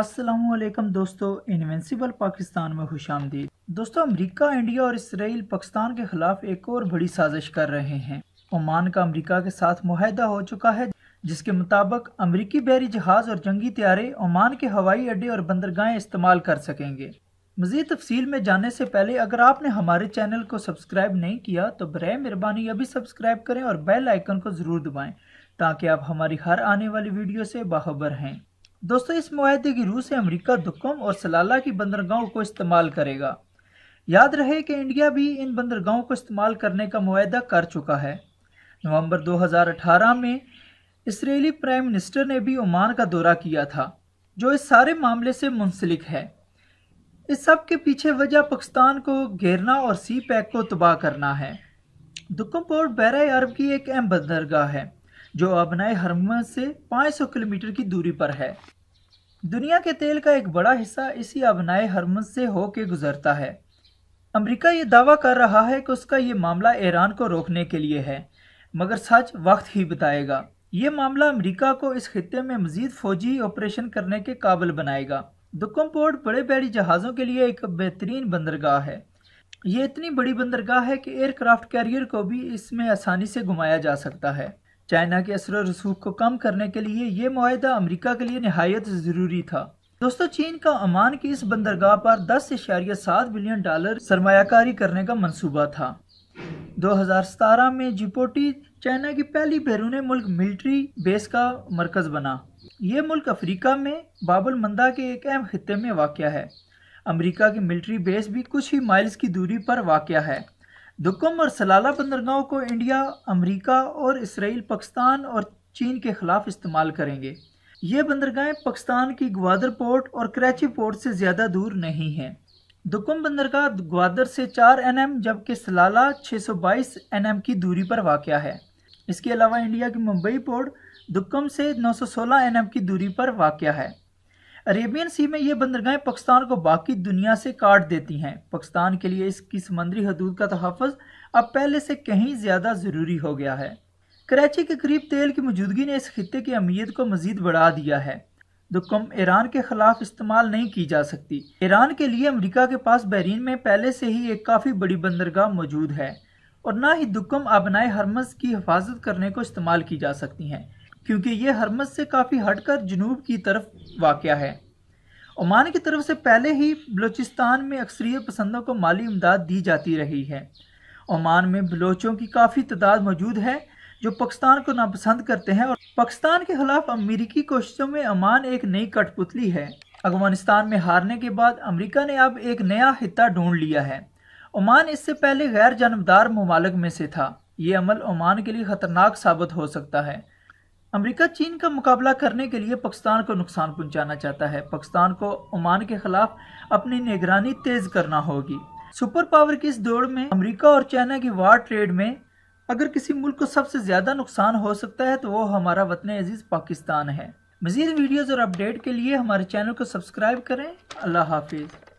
असलम दोस्तों इन्वेंसिबल पाकिस्तान में खुश आमदीद दोस्तों अमेरिका इंडिया और इसराइल पाकिस्तान के खिलाफ एक और बड़ी साजिश कर रहे हैं ओमान का अमेरिका के साथ माहिदा हो चुका है जिसके मुताबिक अमरीकी बहरी जहाज और जंगी त्यारे ओमान के हवाई अड्डे और बंदरगाहें इस्तेमाल कर सकेंगे मजीद तफसील में जाने से पहले अगर आपने हमारे चैनल को सब्सक्राइब नहीं किया तो बर मेहरबानी अभी सब्सक्राइब करें और बेल आइकन को ज़रूर दबाएं ताकि आप हमारी हर आने वाली वीडियो से बाखबर हैं दोस्तों इस माहदे की रूस से अमरीका दुकम और सलाला की बंदरगाहों को इस्तेमाल करेगा याद रहे कि इंडिया भी इन बंदरगाहों को इस्तेमाल करने का माहदा कर चुका है नवंबर 2018 में इसराइली प्राइम मिनिस्टर ने भी ओमान का दौरा किया था जो इस सारे मामले से मुंसलिक है इस सब के पीछे वजह पाकिस्तान को घेरना और सी पैक को तबाह करना है दुकम पोर्ट बैर अरब की एक अहम बंदरगाह है जो अबनाए हरमा से 500 किलोमीटर की दूरी पर है दुनिया के तेल का एक बड़ा हिस्सा इसी अब हरमज से होके गुजरता है अमेरिका ये दावा कर रहा है कि उसका ये मामला ईरान को रोकने के लिए है मगर सच वक्त ही बताएगा ये मामला अमेरिका को इस खत्े में मजीद फौजी ऑपरेशन करने के काबिल बनाएगा दुक्कम पोर्ट बड़े बड़ी जहाज़ों के लिए एक बेहतरीन बंदरगाह है ये इतनी बड़ी बंदरगाह है कि एयरक्राफ्ट कैरियर को भी इसमें आसानी से घुमाया जा सकता है चाइना के असर रसूख को कम करने के लिए ये माहा अमरीका के लिए नहायत ज़रूरी था दोस्तों चीन का अमान की इस बंदरगाह पर दस इशारिया सात बिलियन डॉलर सरमाकारी करने का मनसूबा था 2017 में जिपोटी चाइना की पहली बैरून मुल्क मिलिट्री बेस का मरकज बना ये मुल्क अफ्रीका में बाबुल मंदा के एक अहम खत्े में वाक़ है अमरीका की मिलिट्री बेस भी कुछ ही माइल्स की दूरी पर वाक़ है दुकम और सलाला बंदरगाहों को इंडिया अमेरिका और इसराइल पाकिस्तान और चीन के खिलाफ इस्तेमाल करेंगे ये बंदरगाहें पाकिस्तान की ग्वादर पोर्ट और कराची पोर्ट से ज़्यादा दूर नहीं हैं दुकम बंदरगाह ग्वादर से 4 एम जबकि सलाला 622 एम की दूरी पर वाक़ है इसके अलावा इंडिया की मुंबई पोर्ट दुकम से 916 एम की दूरी पर वाक़ है अरेबियन सी में ये बंदरगाहें पाकिस्तान को बाकी दुनिया से काट देती हैं पाकिस्तान के लिए इसकी समंदरी हदूद का तहफ़ अब पहले से कहीं ज़्यादा ज़रूरी हो गया है कराची के करीब तेल की मौजूदगी ने इस खत्े की अहमियत को मज़ीद बढ़ा दिया है दुकम ईरान के खिलाफ इस्तेमाल नहीं की जा सकती ईरान के लिए अमरीका के पास बहरीन में पहले से ही एक काफ़ी बड़ी बंदरगाह मौजूद है और ना ही दुकम आबनाए हरमस की हिफाजत करने को इस्तेमाल की जा सकती हैं क्योंकि ये हरमस से काफ़ी हटकर जनूब की तरफ वाक़ है ओमान की तरफ से पहले ही बलूचिस्तान में अक्सरीय पसंदों को माली इमदाद दी जाती रही है ओमान में बलोचों की काफ़ी तादाद मौजूद है जो पाकिस्तान को नापसंद करते हैं और पाकिस्तान के खिलाफ अमेरिकी कोशिशों में अमान एक नई कठपुतली है अफगानिस्तान में हारने के बाद अमेरिका ने अब एक नया हिता ढूंढ लिया है ओमान इससे पहले गैर जानबदार ममालक में से था ये अमल ओमान के लिए ख़तरनाक साबित हो सकता है अमेरिका चीन का मुकाबला करने के लिए पाकिस्तान को नुकसान पहुंचाना चाहता है पाकिस्तान को ओमान के खिलाफ अपनी निगरानी तेज करना होगी सुपर पावर की इस दौड़ में अमेरिका और चाइना की वार ट्रेड में अगर किसी मुल्क को सबसे ज्यादा नुकसान हो सकता है तो वो हमारा वतन अजीज पाकिस्तान है मजीद वीडियोज़ और अपडेट के लिए हमारे चैनल को सब्सक्राइब करें अल्लाह हाफिज़